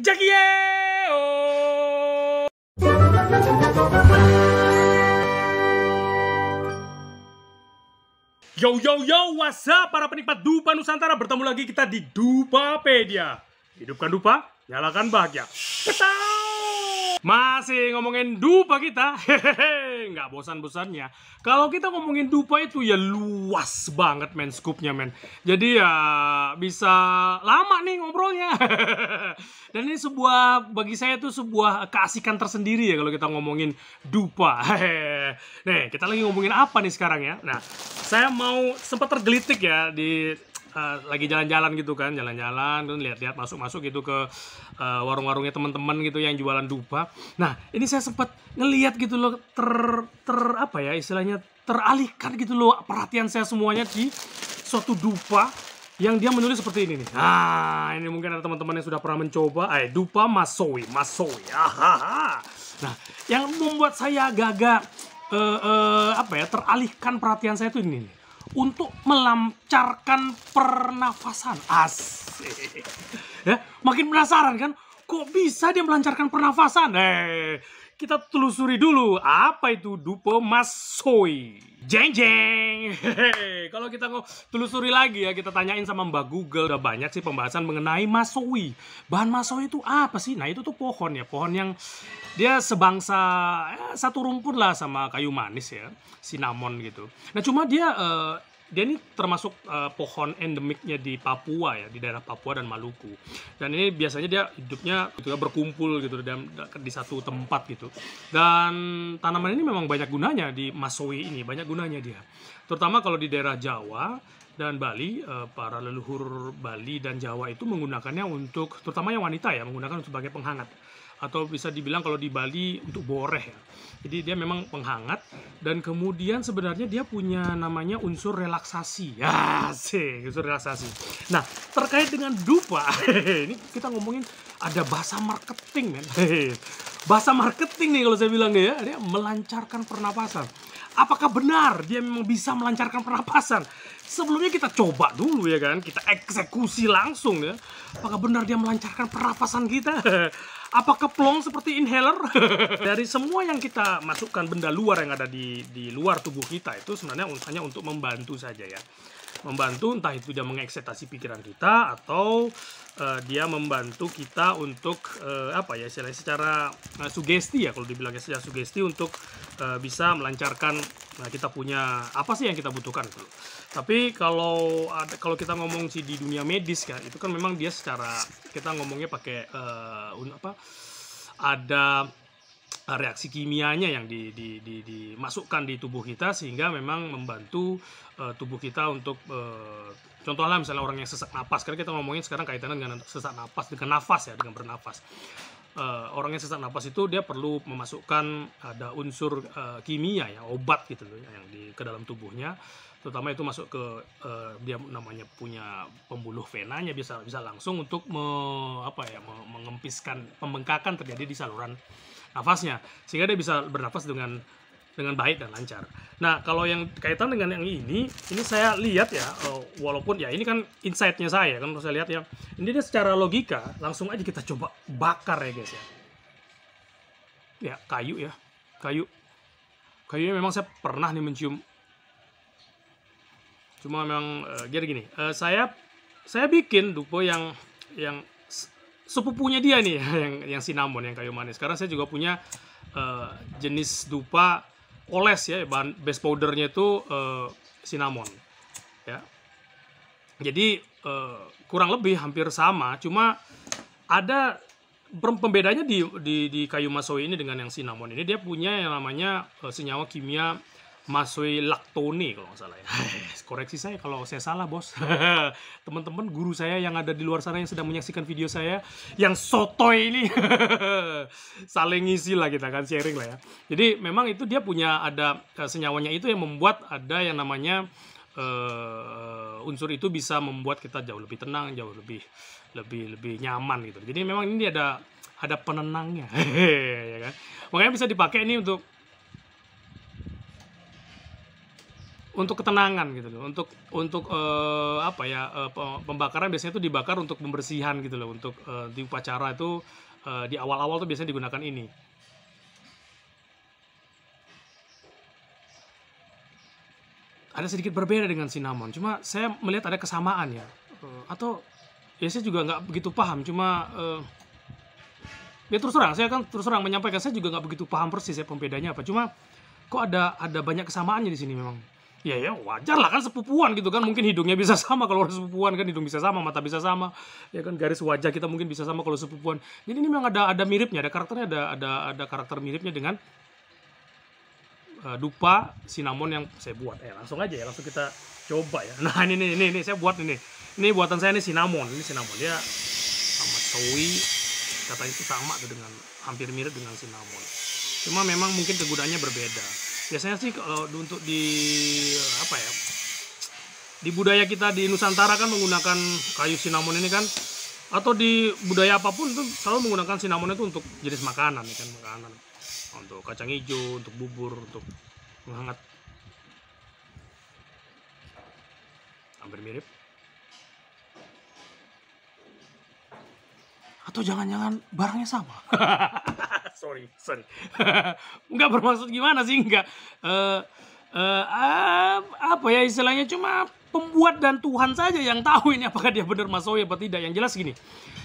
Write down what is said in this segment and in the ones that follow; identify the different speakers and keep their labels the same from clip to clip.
Speaker 1: Jackie Yo yo yo, what's up para penikmat Dupa Nusantara Bertemu lagi kita di Dupapedia Hidupkan Dupa, nyalakan bahagia Petang masih ngomongin dupa kita, hehehe, nggak bosan-bosannya. Kalau kita ngomongin dupa itu ya luas banget men scoopnya men. Jadi ya bisa lama nih ngobrolnya. Dan ini sebuah bagi saya itu sebuah keasikan tersendiri ya kalau kita ngomongin dupa. Hehehe. Nih kita lagi ngomongin apa nih sekarang ya? Nah saya mau sempat tergelitik ya di lagi jalan-jalan gitu kan jalan-jalan terus lihat-lihat masuk-masuk gitu ke uh, warung-warungnya teman-teman gitu yang jualan dupa nah ini saya sempat ngelihat gitu loh ter ter apa ya istilahnya teralihkan gitu loh perhatian saya semuanya di suatu dupa yang dia menulis seperti ini nih. Nah, ini mungkin ada teman-teman yang sudah pernah mencoba. Eh, dupa masoi, masoi. Ahaha. Nah, yang membuat saya agak-agak uh, uh, apa ya teralihkan perhatian saya itu ini nih untuk melancarkan pernafasan. Asik. Ya, makin penasaran kan? Kok bisa dia melancarkan pernafasan? Eh, kita telusuri dulu apa itu dupo masoi. Jeng jeng. Kalau kita mau telusuri lagi ya, kita tanyain sama Mbak Google. Udah banyak sih pembahasan mengenai masoi. Bahan masoi itu apa sih? Nah itu tuh pohon ya, pohon yang dia sebangsa eh, satu rumput lah sama kayu manis ya, cinnamon gitu. Nah cuma dia eh, dia ini termasuk uh, pohon endemiknya di Papua ya di daerah Papua dan Maluku dan ini biasanya dia hidupnya gitu ya, berkumpul gitu dalam di satu tempat gitu dan tanaman ini memang banyak gunanya di Masowi ini banyak gunanya dia terutama kalau di daerah Jawa dan Bali uh, para leluhur Bali dan Jawa itu menggunakannya untuk terutama yang wanita ya menggunakan sebagai penghangat atau bisa dibilang kalau di Bali untuk boreh ya. Jadi dia memang penghangat dan kemudian sebenarnya dia punya namanya unsur relaksasi. Ya, sih, unsur relaksasi. Nah, terkait dengan dupa, ini kita ngomongin ada bahasa marketing, men. Bahasa marketing nih kalau saya bilang ya, dia melancarkan pernapasan apakah benar dia memang bisa melancarkan pernapasan? Sebelumnya kita coba dulu ya kan, kita eksekusi langsung ya. Apakah benar dia melancarkan pernapasan kita? apakah plong seperti inhaler? Dari semua yang kita masukkan benda luar yang ada di di luar tubuh kita itu sebenarnya hanya untuk membantu saja ya membantu entah itu dia mengeksetasi pikiran kita atau uh, dia membantu kita untuk uh, apa ya istilahnya secara uh, sugesti ya kalau dibilangnya secara sugesti untuk uh, bisa melancarkan uh, kita punya apa sih yang kita butuhkan gitu. Tapi kalau ada kalau kita ngomong sih di dunia medis kan itu kan memang dia secara kita ngomongnya pakai uh, apa ada Eh, reaksi kimianya yang di, di, di, dimasukkan di tubuh kita sehingga memang membantu uh, tubuh kita untuk uh, contohlah misalnya orang yang sesak napas karena kita ngomongin sekarang kaitannya dengan sesak napas dengan nafas ya dengan bernafas uh, orang yang sesak napas itu dia perlu memasukkan ada unsur uh, kimia ya obat gitu loh ya, yang di ke dalam tubuhnya terutama itu masuk ke uh, dia namanya punya pembuluh venanya bisa bisa langsung untuk me, apa ya me, mengempiskan pembengkakan terjadi di saluran nafasnya sehingga dia bisa bernafas dengan dengan baik dan lancar. Nah kalau yang kaitan dengan yang ini, ini saya lihat ya, eh, walaupun ya ini kan insightnya saya kan saya lihat ya, ini dia secara logika langsung aja kita coba bakar ya guys ya. Ya kayu ya, kayu. Kayunya memang saya pernah nih mencium cuma memang uh, jadi gini uh, saya saya bikin dupo yang yang sepupunya dia nih yang yang cinnamon yang kayu manis sekarang saya juga punya uh, jenis dupa oles ya bahan base powdernya itu uh, cinnamon ya jadi uh, kurang lebih hampir sama cuma ada pembedanya di, di di kayu masoi ini dengan yang cinnamon ini dia punya yang namanya uh, senyawa kimia Masui Laktoni kalau nggak salah ya. Koreksi saya kalau saya salah bos. Teman-teman guru saya yang ada di luar sana yang sedang menyaksikan video saya yang soto ini saling ngisi lah kita kan sharing lah ya. Jadi memang itu dia punya ada eh, senyawanya itu yang membuat ada yang namanya uh, unsur itu bisa membuat kita jauh lebih tenang, jauh lebih lebih lebih nyaman gitu. Jadi memang ini ada ada penenangnya ya kan. Makanya bisa dipakai ini untuk untuk ketenangan gitu loh untuk untuk uh, apa ya uh, pembakaran biasanya itu dibakar untuk pembersihan gitu loh untuk uh, di upacara itu uh, di awal-awal tuh biasanya digunakan ini ada sedikit berbeda dengan cinnamon cuma saya melihat ada kesamaan ya uh, atau ya saya juga nggak begitu paham cuma uh, ya terus terang saya kan terus terang menyampaikan saya juga nggak begitu paham persis ya pembedanya apa cuma kok ada ada banyak kesamaannya di sini memang ya ya wajar lah kan sepupuan gitu kan mungkin hidungnya bisa sama kalau orang sepupuan kan hidung bisa sama mata bisa sama ya kan garis wajah kita mungkin bisa sama kalau sepupuan jadi ini memang ada ada miripnya ada karakternya ada ada ada karakter miripnya dengan uh, dupa sinamon yang saya buat eh langsung aja ya langsung kita coba ya nah ini ini ini, ini saya buat ini ini buatan saya ini sinamon ini sinamon dia sama soy katanya itu sama tuh dengan hampir mirip dengan sinamon cuma memang mungkin kegunaannya berbeda biasanya sih kalau untuk di apa ya di budaya kita di Nusantara kan menggunakan kayu sinamon ini kan atau di budaya apapun itu selalu menggunakan sinamon itu untuk jenis makanan ikan makanan untuk kacang hijau untuk bubur untuk menghangat hampir mirip atau jangan-jangan barangnya sama sorry sorry nggak bermaksud gimana sih nggak uh, uh, apa ya istilahnya cuma pembuat dan Tuhan saja yang tahu ini apakah dia benar ya atau tidak yang jelas gini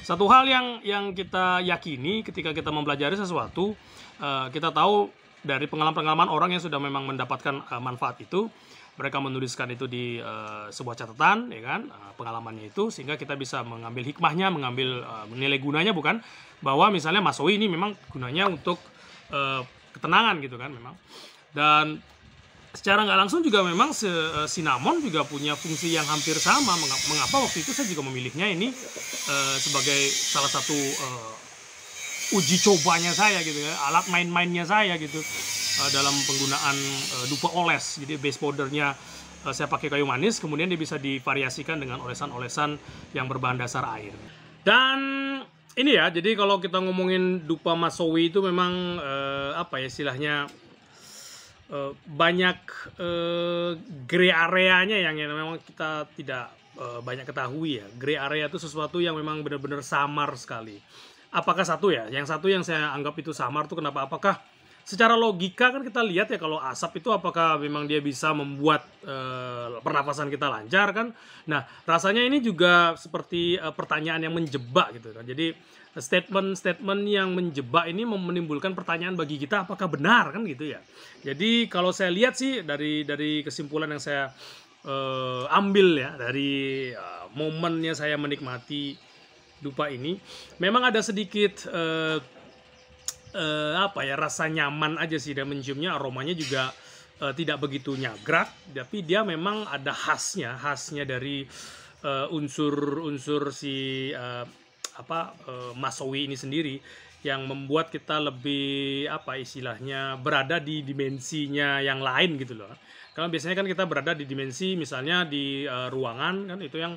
Speaker 1: satu hal yang yang kita yakini ketika kita mempelajari sesuatu uh, kita tahu dari pengalaman-pengalaman orang yang sudah memang mendapatkan uh, manfaat itu mereka menuliskan itu di uh, sebuah catatan ya kan uh, pengalamannya itu sehingga kita bisa mengambil hikmahnya mengambil uh, eh, nilai gunanya bukan bahwa misalnya Masowi ini memang gunanya untuk uh, ketenangan gitu kan memang dan secara nggak langsung juga memang se, uh, juga punya fungsi yang hampir sama mengapa waktu itu saya juga memilihnya ini uh, sebagai salah satu uh, uji cobanya saya gitu ya, alat main-mainnya saya gitu uh, dalam penggunaan uh, dupa oles. Jadi base powdernya uh, saya pakai kayu manis, kemudian dia bisa divariasikan dengan olesan-olesan yang berbahan dasar air. Dan ini ya, jadi kalau kita ngomongin dupa masowi itu memang uh, apa ya istilahnya uh, banyak uh, grey areanya yang, yang memang kita tidak banyak ketahui ya. Grey area itu sesuatu yang memang benar-benar samar sekali apakah satu ya? Yang satu yang saya anggap itu samar tuh kenapa? Apakah secara logika kan kita lihat ya kalau asap itu apakah memang dia bisa membuat e, eh, pernafasan kita lancar kan? Nah rasanya ini juga seperti e, pertanyaan yang menjebak gitu kan. Jadi statement-statement yang menjebak ini menimbulkan pertanyaan bagi kita apakah benar kan gitu ya. Jadi kalau saya lihat sih dari dari kesimpulan yang saya e, ambil ya dari e, momennya saya menikmati dupa ini memang ada sedikit uh, uh, apa ya rasa nyaman aja sih dan menciumnya aromanya juga uh, tidak begitu nyagrak tapi dia memang ada khasnya khasnya dari unsur-unsur uh, si uh, apa uh, masowi ini sendiri yang membuat kita lebih apa istilahnya berada di dimensinya yang lain gitu loh. Karena biasanya kan kita berada di dimensi misalnya di uh, ruangan kan itu yang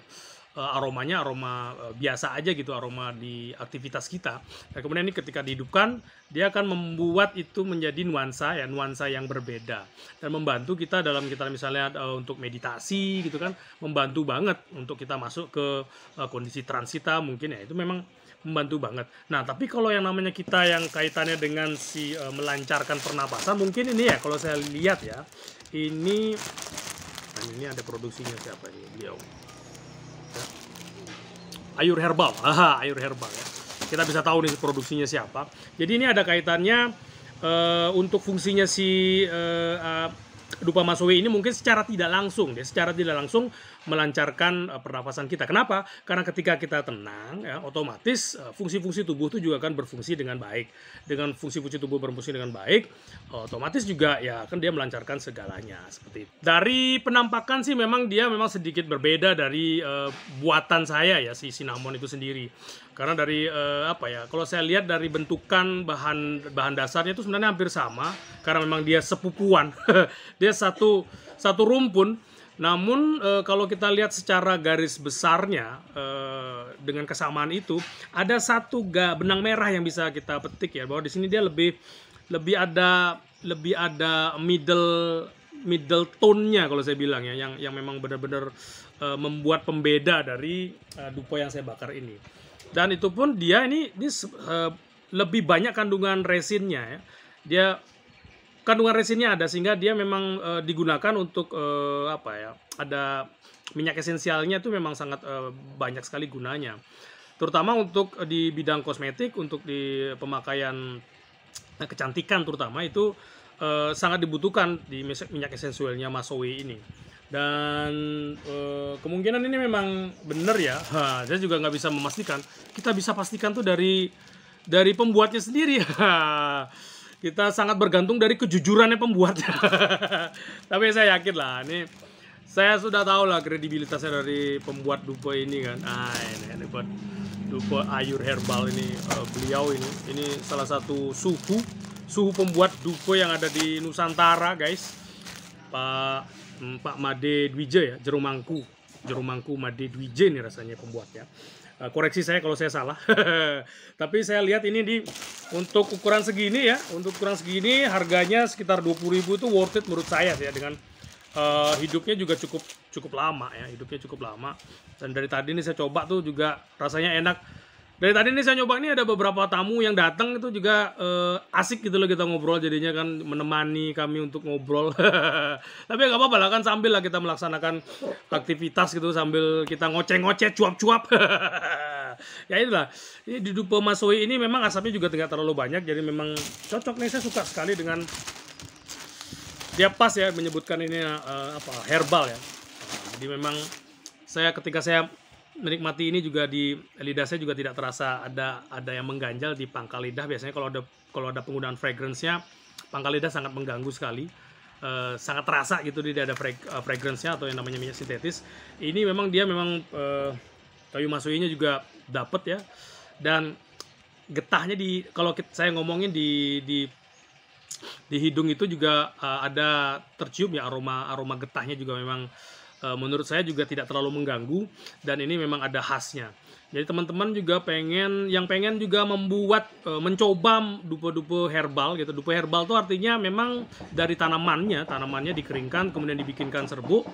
Speaker 1: Eh, aromanya aroma eh, biasa aja gitu aroma di aktivitas kita. Nah, kemudian ini ketika dihidupkan dia akan membuat itu menjadi nuansa ya nuansa yang berbeda dan membantu kita dalam kita misalnya uh, untuk meditasi gitu kan membantu banget untuk kita masuk ke uh, kondisi transita mungkin ya itu memang membantu banget. Nah, tapi kalau yang namanya kita yang kaitannya dengan si uh, melancarkan pernapasan mungkin ini ya kalau saya lihat ya ini nah, ini ada produksinya siapa ini beliau Ayur herbal. Haha, ayur herbal ya. Kita bisa tahu nih produksinya siapa. Jadi ini ada kaitannya uh, untuk fungsinya si uh, eh, uh, eh, Dupa Masowe ini mungkin secara tidak langsung, ya, secara tidak langsung melancarkan uh, pernafasan kita. Kenapa? Karena ketika kita tenang, ya, otomatis eh, fungsi-fungsi uh, tubuh itu juga akan berfungsi dengan baik. Dengan fungsi-fungsi tubuh berfungsi dengan baik, uh, otomatis juga ya kan dia melancarkan segalanya seperti itu. Dari penampakan sih memang dia memang sedikit berbeda dari uh, buatan saya ya si sinamon itu sendiri. Karena dari uh, apa ya? Kalau saya lihat dari bentukan bahan bahan dasarnya itu sebenarnya hampir sama karena memang dia sepupuan. dia satu satu rumpun namun e, kalau kita lihat secara garis besarnya e, dengan kesamaan itu ada satu ga, benang merah yang bisa kita petik ya bahwa di sini dia lebih lebih ada lebih ada middle middle tone-nya kalau saya bilang ya yang yang memang benar-benar e, membuat pembeda dari e, dupo yang saya bakar ini. Dan itu pun dia ini ini e, lebih banyak kandungan resinnya ya. Dia kandungan resinnya ada sehingga dia memang e, digunakan untuk e, apa ya ada minyak esensialnya itu memang sangat e, banyak sekali gunanya terutama untuk di bidang kosmetik untuk di pemakaian kecantikan terutama itu e, sangat dibutuhkan di minyak esensialnya Masowi ini dan e, kemungkinan ini memang benar ya ha, saya juga nggak bisa memastikan kita bisa pastikan tuh dari dari pembuatnya sendiri kita sangat bergantung dari kejujurannya pembuatnya. Tapi saya yakin lah, ini saya sudah tahu lah kredibilitasnya dari pembuat dupo ini kan. Ah, ini, ini buat dupo ayur herbal ini uh, beliau ini, ini salah satu suhu suhu pembuat dupo yang ada di Nusantara, guys. Pak hmm, Pak Made Dwije ya, Jerumangku. Jerumangku Made Dwije ini rasanya pembuatnya. Eh, koreksi saya kalau saya salah. Tapi saya lihat ini di untuk ukuran segini ya, untuk ukuran segini harganya sekitar 20.000 itu worth it menurut saya ya dengan uh, hidupnya juga cukup cukup lama ya, hidupnya cukup lama. Dan dari tadi ini saya coba tuh juga rasanya enak dari tadi nih saya nyoba ini ada beberapa tamu yang datang itu juga uh, asik gitu loh kita ngobrol jadinya kan menemani kami untuk ngobrol. Tapi ya nggak apa-apa lah kan sambil lah kita melaksanakan aktivitas gitu sambil kita ngoceh-ngoceh cuap-cuap. ya itulah. Ini di Dupe Masoi ini memang asapnya juga tidak terlalu banyak jadi memang cocok nih saya suka sekali dengan dia pas ya menyebutkan ini uh, apa herbal ya. Jadi memang saya ketika saya menikmati ini juga di lidah saya juga tidak terasa ada ada yang mengganjal di pangkal lidah biasanya kalau ada kalau ada penggunaan fragrance-nya pangkal lidah sangat mengganggu sekali e, sangat terasa gitu dia ada frag, e, fragrance-nya atau yang namanya minyak sintetis ini memang dia memang e, kayu masuinya juga dapet ya dan getahnya di kalau kita, saya ngomongin di di di hidung itu juga uh, ada tercium ya aroma aroma getahnya juga memang Eh, menurut saya juga tidak terlalu mengganggu dan ini memang ada khasnya. Jadi teman-teman juga pengen yang pengen juga membuat eh, mencoba dupa-dupa herbal gitu. Dupa herbal itu artinya memang dari tanamannya, tanamannya dikeringkan kemudian dibikinkan serbuk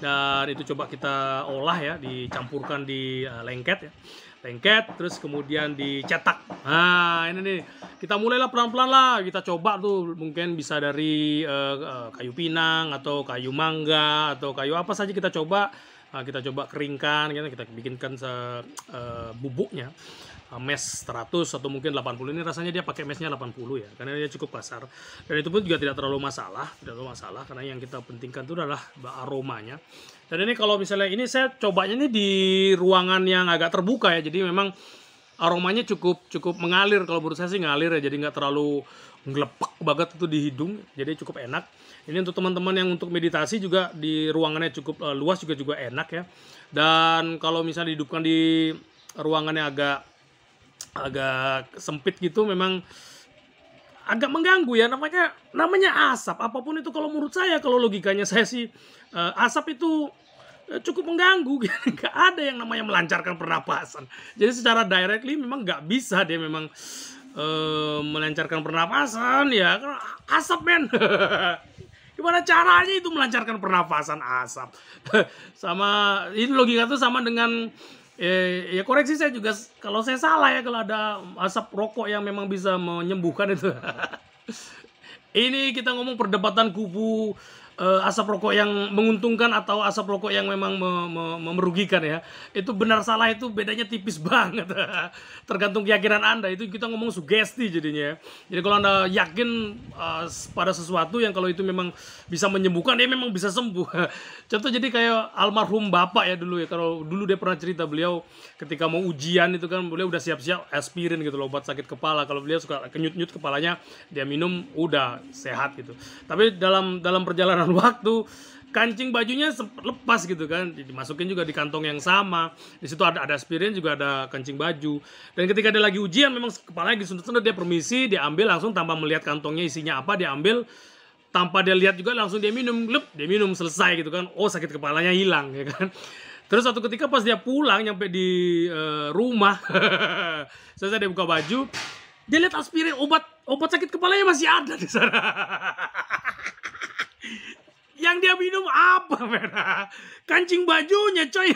Speaker 1: dan itu coba kita olah ya, dicampurkan di eh, lengket ya lengket terus kemudian dicetak nah ini nih kita mulailah pelan-pelan lah kita coba tuh mungkin bisa dari uh, kayu pinang atau kayu mangga atau kayu apa saja kita coba nah, kita coba keringkan kita, gitu. kita bikinkan se, uh, bubuknya Ah, mesh 100 atau mungkin 80 ini rasanya dia pakai meshnya 80 ya karena dia cukup kasar dan itu pun juga tidak terlalu masalah tidak terlalu masalah karena yang kita pentingkan itu adalah aromanya dan ini kalau misalnya ini saya cobanya ini di ruangan yang agak terbuka ya jadi memang aromanya cukup cukup mengalir kalau menurut saya sih ngalir ya jadi nggak terlalu ngelepak banget itu di hidung jadi cukup enak ini untuk teman-teman yang untuk meditasi juga di ruangannya cukup eh, luas juga juga enak ya dan kalau misalnya dihidupkan di ruangannya agak agak sempit gitu memang agak mengganggu ya namanya namanya asap apapun itu kalau menurut saya kalau logikanya saya sih uh, asap itu eh, cukup mengganggu nggak ada yang namanya melancarkan pernapasan jadi secara directly memang nggak bisa dia memang uh, melancarkan pernapasan ya asap men gimana caranya itu melancarkan pernapasan asap sama ini logika itu sama dengan Eh, ya koreksi saya juga kalau saya salah ya kalau ada asap rokok yang memang bisa menyembuhkan itu. Ini kita ngomong perdebatan kubu uh, asap rokok yang menguntungkan atau asap rokok yang memang me me memerugikan ya itu benar salah itu bedanya tipis banget tergantung keyakinan anda itu kita ngomong sugesti jadinya ya. jadi kalau anda yakin uh, pada sesuatu yang kalau itu memang bisa menyembuhkan ya memang bisa sembuh contoh jadi kayak almarhum bapak ya dulu ya kalau dulu dia pernah cerita beliau ketika mau ujian itu kan beliau udah siap-siap aspirin gitu loh obat sakit kepala kalau beliau suka kenyut-nyut kepalanya dia minum udah sehat gitu tapi dalam dalam perjalanan memakan waktu kancing bajunya lepas gitu kan dimasukin juga di kantong yang sama di situ ada ada aspirin juga ada kancing baju dan ketika dia lagi ujian memang kepalanya disundut-sundut dia permisi dia ambil langsung tanpa melihat kantongnya isinya apa dia ambil tanpa dia lihat juga langsung dia minum lep dia minum selesai gitu kan oh sakit kepalanya hilang ya kan terus satu ketika pas dia pulang nyampe di uh, rumah selesai dia buka baju dia lihat aspirin obat obat sakit kepalanya masih ada di sana Yang dia minum apa, merah Kancing bajunya, coy.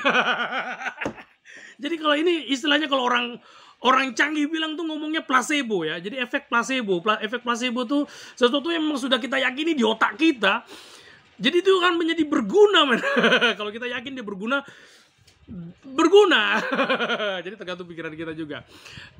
Speaker 1: Jadi kalau ini istilahnya kalau orang orang canggih bilang tuh ngomongnya placebo ya. Jadi efek placebo, Pla, efek placebo tuh sesuatu yang memang sudah kita yakini di otak kita. Jadi itu kan menjadi berguna, men. kalau kita yakin dia berguna, berguna. Jadi tergantung pikiran kita juga.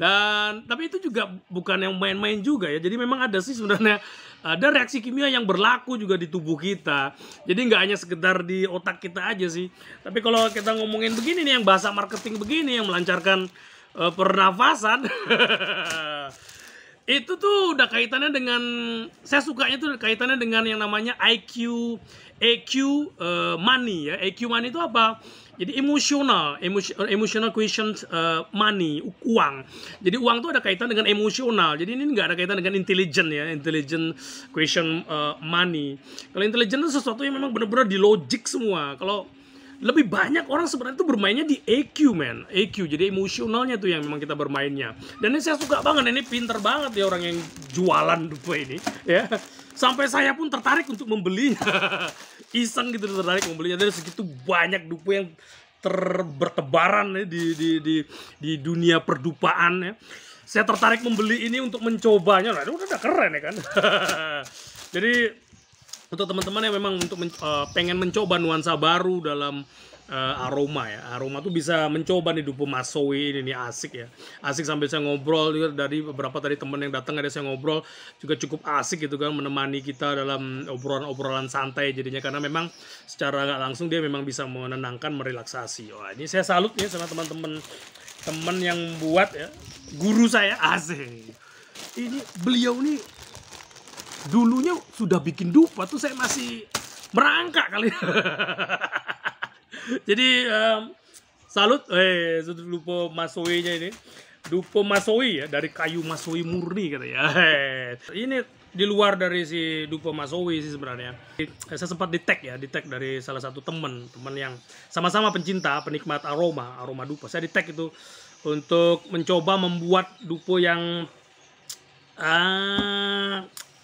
Speaker 1: Dan tapi itu juga bukan yang main-main juga ya. Jadi memang ada sih sebenarnya ada reaksi kimia yang berlaku juga di tubuh kita. Jadi nggak hanya sekedar di otak kita aja sih. Tapi kalau kita ngomongin begini nih yang bahasa marketing begini yang melancarkan uh, pernafasan itu tuh udah kaitannya dengan saya sukanya tuh kaitannya dengan yang namanya IQ, EQ uh, money ya. EQ money itu apa? Jadi emosional, emosional questions uh, money, uang. Jadi uang itu ada kaitan dengan emosional. Jadi ini nggak ada kaitan dengan intelligent ya, intelligent question uh, money. Kalau intelligent itu sesuatu yang memang benar-benar di logic semua. Kalau lebih banyak orang sebenarnya itu bermainnya di EQ man EQ jadi emosionalnya tuh yang memang kita bermainnya dan ini saya suka banget ini pinter banget ya orang yang jualan Dubai ini ya sampai saya pun tertarik untuk membelinya iseng gitu tertarik membelinya dari segitu banyak dupa yang terbertebaran ya, di, di di di dunia perdupaan ya saya tertarik membeli ini untuk mencobanya nah, udah, udah keren ya kan jadi untuk teman-teman yang memang untuk men, uh, pengen mencoba nuansa baru dalam uh, aroma ya. Aroma tuh bisa mencoba nih Dupo Masowi ini nih asik ya. Asik sambil saya ngobrol juga dari beberapa tadi temen yang datang ada saya ngobrol juga cukup asik gitu kan menemani kita dalam obrolan-obrolan santai jadinya karena memang secara nggak langsung dia memang bisa menenangkan, merelaksasi. Wah, ini saya salut nih sama teman-teman teman yang buat ya. Guru saya asik. Ini beliau nih dulunya sudah bikin dupa tuh saya masih merangkak kali. Jadi um, salut eh lupa masowi ini. Dupo Masowi ya dari kayu Masowi murni kata ya. Ini di luar dari si Dupo Masowi sih sebenarnya. Eh, saya sempat di tag ya, di tag dari salah satu temen, temen yang sama-sama pencinta, penikmat aroma, aroma Dupo. Saya di tag itu untuk mencoba membuat Dupo yang uh,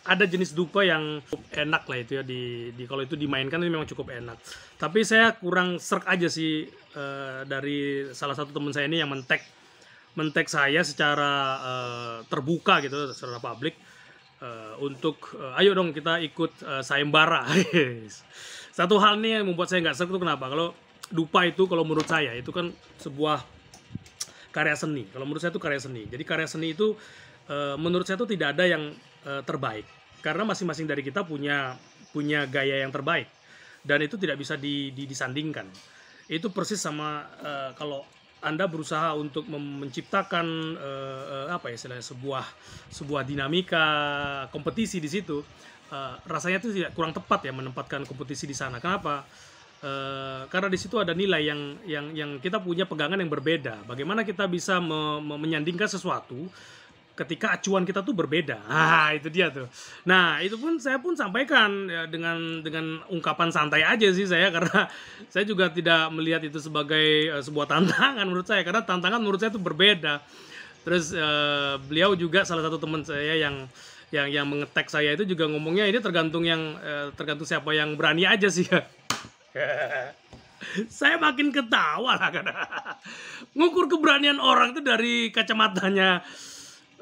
Speaker 1: ada jenis dupa yang cukup enak lah itu ya di, di kalau itu dimainkan itu memang cukup enak. Tapi saya kurang serk aja sih uh, dari salah satu teman saya ini yang mentek mentek saya secara uh, terbuka gitu secara publik uh, untuk uh, ayo dong kita ikut uh, sayembara. Satu hal nih yang membuat saya nggak serk itu kenapa? Kalau dupa itu kalau menurut saya itu kan sebuah karya seni. Kalau menurut saya itu karya seni. Jadi karya seni itu menurut saya itu tidak ada yang uh, terbaik karena masing-masing dari kita punya punya gaya yang terbaik dan itu tidak bisa di, di, disandingkan itu persis sama uh, kalau anda berusaha untuk menciptakan uh, apa ya istilahnya sebuah sebuah dinamika kompetisi di situ uh, rasanya itu tidak kurang tepat ya menempatkan kompetisi di sana kenapa Uh, karena di situ ada nilai yang yang yang kita punya pegangan yang berbeda. Bagaimana kita bisa me, me, menyandingkan sesuatu ketika acuan kita tuh berbeda. Ah, itu dia tuh. Nah, itu pun saya pun sampaikan ya, dengan dengan ungkapan santai aja sih saya karena saya juga tidak melihat itu sebagai uh, sebuah tantangan menurut saya karena tantangan menurut saya tuh berbeda. Terus uh, beliau juga salah satu teman saya yang yang yang mengetek saya itu juga ngomongnya ini tergantung yang uh, tergantung siapa yang berani aja sih ya. saya makin ketawa lah karena ngukur keberanian orang itu dari kacamatanya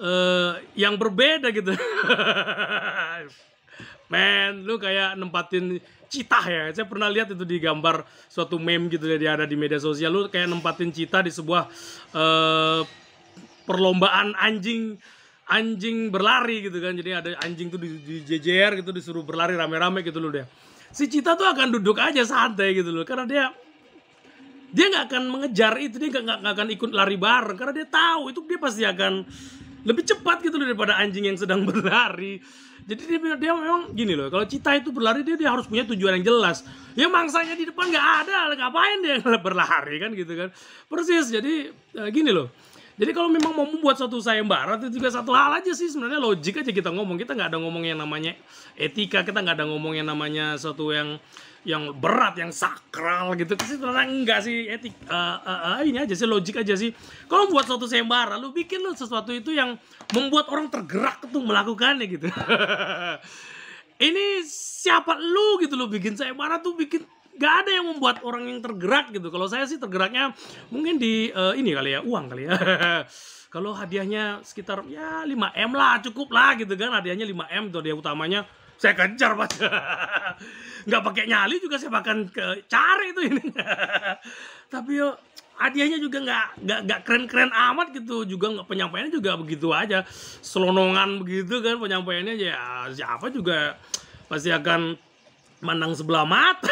Speaker 1: uh, yang berbeda gitu. Men, lu kayak nempatin cita ya. Saya pernah lihat itu di gambar suatu meme gitu ya, ada di media sosial. Lu kayak nempatin cita di sebuah uh, perlombaan anjing anjing berlari gitu kan. Jadi ada anjing tuh di, di JJR gitu disuruh berlari rame-rame gitu lu deh. Si Cita tuh akan duduk aja santai gitu loh karena dia dia nggak akan mengejar itu dia nggak akan ikut lari bareng karena dia tahu itu dia pasti akan lebih cepat gitu loh daripada anjing yang sedang berlari. Jadi dia, dia memang gini loh, kalau cita itu berlari dia, dia harus punya tujuan yang jelas. Ya mangsanya di depan nggak ada, ngapain dia berlari kan gitu kan. Persis, jadi eh, gini loh. Jadi kalau memang mau membuat suatu sayembara itu juga satu hal aja sih sebenarnya logik aja kita ngomong. Kita nggak ada ngomong yang namanya etika, kita nggak ada ngomong yang namanya suatu yang yang berat, yang sakral gitu. Sih ternyata enggak sih etik eh, uh, eh, uh, eh, uh, ini aja sih logik aja sih. Kalau buat suatu sembara, lu bikin lu sesuatu itu yang membuat orang tergerak tuh melakukannya gitu. ini siapa lu gitu lu bikin sembara tuh bikin gak ada yang membuat orang yang tergerak gitu. Kalau saya sih tergeraknya mungkin di uh, ini kali ya, uang kali ya. Kalau hadiahnya sekitar ya 5M lah cukup lah gitu kan hadiahnya 5M tuh dia utamanya saya kejar mas nggak pakai nyali juga saya bahkan ke cari itu ini tapi yo hadiahnya juga nggak nggak nggak keren-keren amat gitu juga nggak penyampaiannya juga begitu aja selonongan begitu kan penyampaiannya ya siapa juga pasti akan menang sebelah mata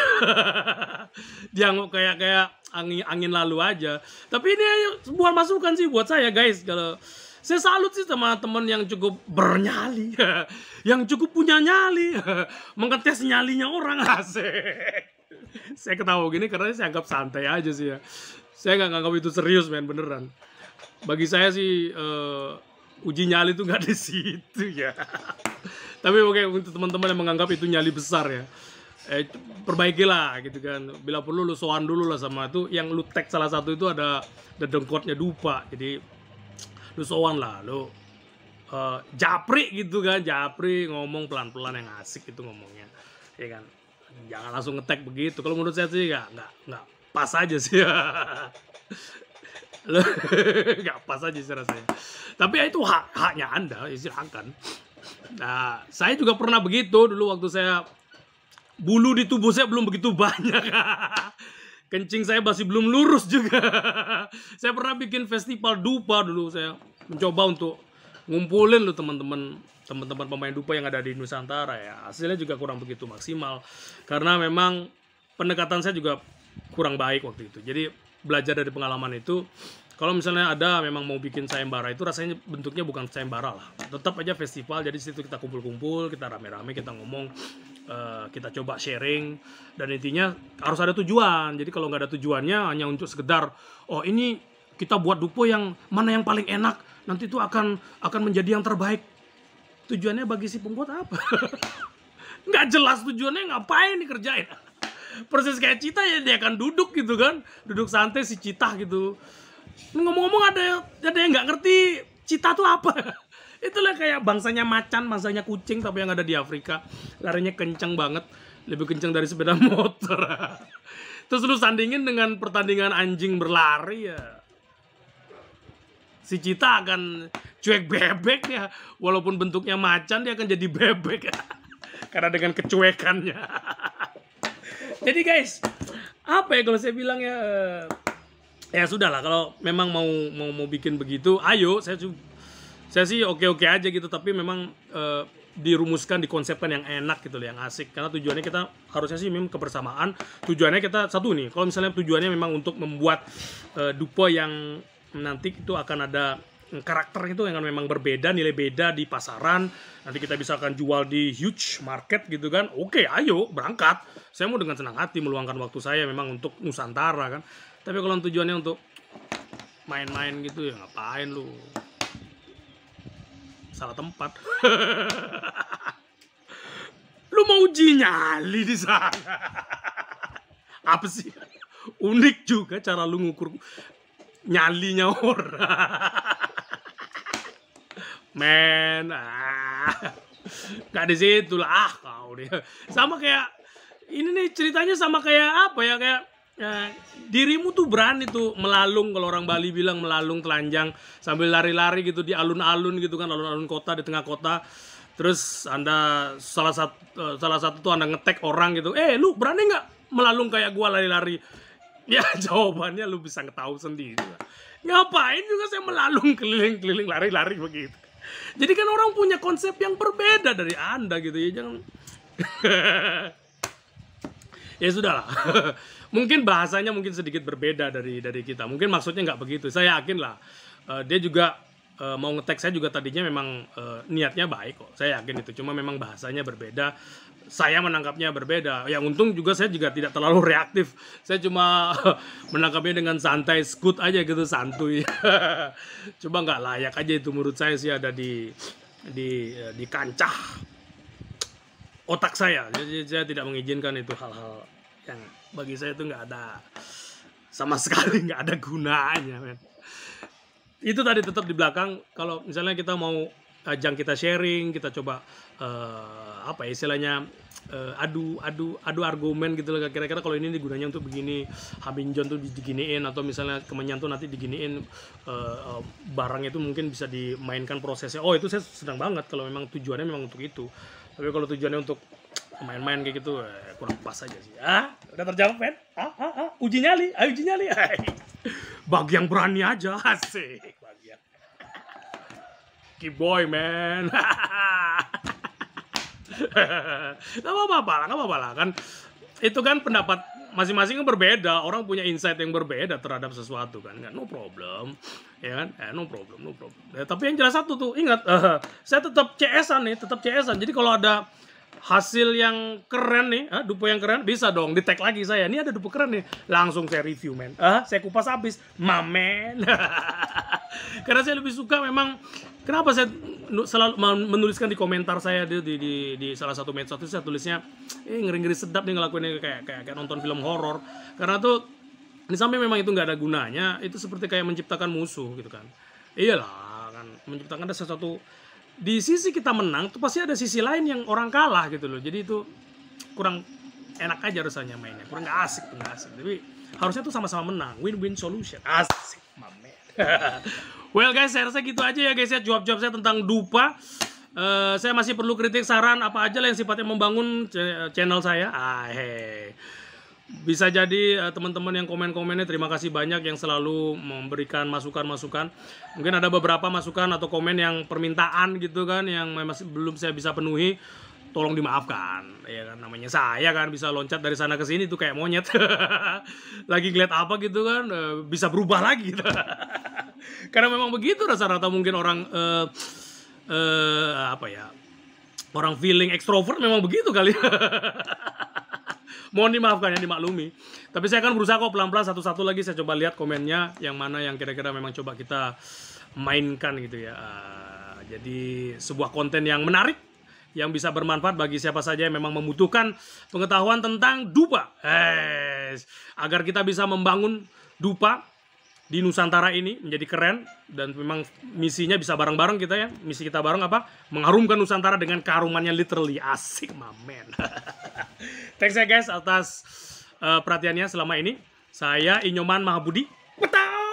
Speaker 1: dianggap kayak kayak angin angin lalu aja tapi ini sebuah masukan sih buat saya guys kalau saya salut sih sama teman yang cukup bernyali, yang cukup punya nyali, mengetes nyalinya orang asik. saya ketawa gini karena saya anggap santai aja sih ya. Saya nggak nganggap itu serius men beneran. Bagi saya sih uh, uji nyali itu nggak di situ ya. Tapi oke untuk teman-teman yang menganggap itu nyali besar ya. Eh, perbaikilah gitu kan. Bila perlu lu soan dulu lah sama itu. Yang lu tag salah satu itu ada ada dupa. Jadi lu sowan lah lu uh, japri gitu kan japri ngomong pelan-pelan yang asik gitu ngomongnya ya kan jangan langsung ngetek begitu kalau menurut saya sih nggak nggak nggak pas aja sih lo nggak pas aja sih rasanya tapi ya itu hak haknya anda ya silahkan nah saya juga pernah begitu dulu waktu saya bulu di tubuh saya belum begitu banyak kencing saya masih belum lurus juga. saya pernah bikin festival dupa dulu saya mencoba untuk ngumpulin lo teman-teman teman-teman pemain dupa yang ada di Nusantara ya. Hasilnya juga kurang begitu maksimal karena memang pendekatan saya juga kurang baik waktu itu. Jadi belajar dari pengalaman itu kalau misalnya ada memang mau bikin sayembara itu rasanya bentuknya bukan sayembara lah tetap aja festival jadi situ kita kumpul-kumpul kita rame-rame kita ngomong uh, kita coba sharing dan intinya harus ada tujuan jadi kalau nggak ada tujuannya hanya untuk sekedar oh ini kita buat dupo yang mana yang paling enak nanti itu akan akan menjadi yang terbaik tujuannya bagi si pembuat apa nggak jelas tujuannya ngapain dikerjain persis kayak Cita ya dia akan duduk gitu kan duduk santai si Cita gitu ngomong-ngomong ada ada yang nggak ngerti Cita tuh apa Itulah kayak bangsanya macan, bangsanya kucing tapi yang ada di Afrika. Larinya kencang banget, lebih kencang dari sepeda motor. Terus lu sandingin dengan pertandingan anjing berlari ya. Si Cita akan cuek bebek ya. Walaupun bentuknya macan dia akan jadi bebek. Ya. Karena dengan kecuekannya. Jadi guys, apa ya kalau saya bilang ya ya sudah lah kalau memang mau mau mau bikin begitu ayo saya saya sih oke-oke aja gitu tapi memang uh, dirumuskan dikonsepkan yang enak gitu yang asik karena tujuannya kita harusnya sih memang kebersamaan tujuannya kita satu nih kalau misalnya tujuannya memang untuk membuat uh, dupa yang nanti itu akan ada karakter itu yang memang berbeda nilai beda di pasaran nanti kita bisa akan jual di huge market gitu kan oke ayo berangkat saya mau dengan senang hati meluangkan waktu saya memang untuk Nusantara kan tapi kalau tujuannya untuk main-main gitu ya ngapain lu salah tempat. Lu mau uji nyali di sana. Apa sih? Unik juga cara lu ngukur nyalinya orang. Men, ah. Gak di situ lah ah, kau dia. Sama kayak ini nih ceritanya sama kayak apa ya kayak ya, dirimu tuh berani tuh melalung kalau orang Bali bilang melalung telanjang sambil lari-lari gitu di alun-alun gitu kan alun-alun kota di tengah kota terus anda salah satu eh, salah satu tuh anda ngetek orang gitu eh lu berani nggak melalung kayak gua lari-lari ya jawabannya lu bisa ngetahu sendiri lah. ngapain juga saya melalung keliling-keliling lari-lari begitu jadi kan orang punya konsep yang berbeda dari anda gitu ya jangan ya sudahlah mungkin bahasanya mungkin sedikit berbeda dari dari kita mungkin maksudnya nggak begitu saya yakin lah uh, dia juga uh, mau ngetek saya juga tadinya memang uh, niatnya baik kok saya yakin itu cuma memang bahasanya berbeda saya menangkapnya berbeda Yang untung juga saya juga tidak terlalu reaktif saya cuma menangkapnya dengan santai skut aja gitu santuy Coba nggak layak aja itu menurut saya sih ada di di di kancah otak saya jadi saya tidak mengizinkan itu hal-hal yang bagi saya itu nggak ada sama sekali nggak ada gunanya men itu tadi tetap di belakang kalau misalnya kita mau ajang eh, kita sharing kita coba uh, apa ya istilahnya uh, adu adu adu argumen gitu loh kira-kira kalau ini gunanya untuk begini Habinjon tuh diginiin atau misalnya kemenyan tuh nanti diginiin uh, uh, barang itu mungkin bisa dimainkan prosesnya oh itu saya sedang banget kalau memang tujuannya memang untuk itu tapi kalau tujuannya untuk main-main kayak gitu eh, kurang pas aja sih ah udah terjawab men ah ah ah uji nyali ah uji nyali bagi yang berani aja asik bagi yang keep boy man nggak apa-apa lah nggak apa-apa lah kan itu kan pendapat masing-masing yang berbeda orang punya insight yang berbeda terhadap sesuatu kan nggak no problem ya kan eh, no problem no problem ya, tapi yang jelas satu tuh ingat uh, saya tetap CS-an nih tetap CS-an jadi kalau ada hasil yang keren nih, uh, eh, dupo yang keren bisa dong di tag lagi saya. Ini ada dupo keren nih, langsung saya review men. Ah, saya kupas habis, mamen. Karena saya lebih suka memang kenapa saya selalu menuliskan di komentar saya di di, di, di salah satu medsos itu saya tulisnya eh ngeri-ngeri sedap nih ngelakuinnya kayak kayak, kayak nonton film horor karena tuh ini sampai memang itu nggak ada gunanya itu seperti kayak menciptakan musuh gitu kan iyalah kan menciptakan ada sesuatu di sisi kita menang tuh pasti ada sisi lain yang orang kalah gitu loh jadi itu kurang enak aja rasanya mainnya kurang nggak asik nggak asik tapi harusnya tuh sama-sama menang win-win solution asik mamet Well guys, saya rasa gitu aja ya guys ya jawab-jawab saya tentang dupa. Uh, saya masih perlu kritik, saran apa aja lah yang sifatnya membangun channel saya. Ah, hey. Bisa jadi uh, teman-teman yang komen-komennya terima kasih banyak yang selalu memberikan masukan-masukan. Mungkin ada beberapa masukan atau komen yang permintaan gitu kan yang masih belum saya bisa penuhi tolong dimaafkan ya kan namanya saya kan bisa loncat dari sana ke sini tuh kayak monyet lagi ngeliat apa gitu kan eh, bisa berubah lagi gitu. Karena memang begitu rata-rata mungkin orang uh, uh, apa ya? Orang feeling extrovert memang begitu kali. Mohon dimaafkan ya dimaklumi. Tapi saya akan berusaha kok pelan-pelan satu-satu lagi saya coba lihat komennya yang mana yang kira-kira memang coba kita mainkan gitu ya. Eh, jadi sebuah konten yang menarik yang bisa bermanfaat bagi siapa saja yang memang membutuhkan pengetahuan tentang dupa. Eh, agar kita bisa membangun dupa di Nusantara ini menjadi keren dan memang misinya bisa bareng-bareng kita ya. Misi kita bareng apa? Mengharumkan Nusantara dengan keharumannya literally asik mamen. Thanks ya guys atas uh, perhatiannya selama ini. Saya Inyoman Mahabudi. Betul.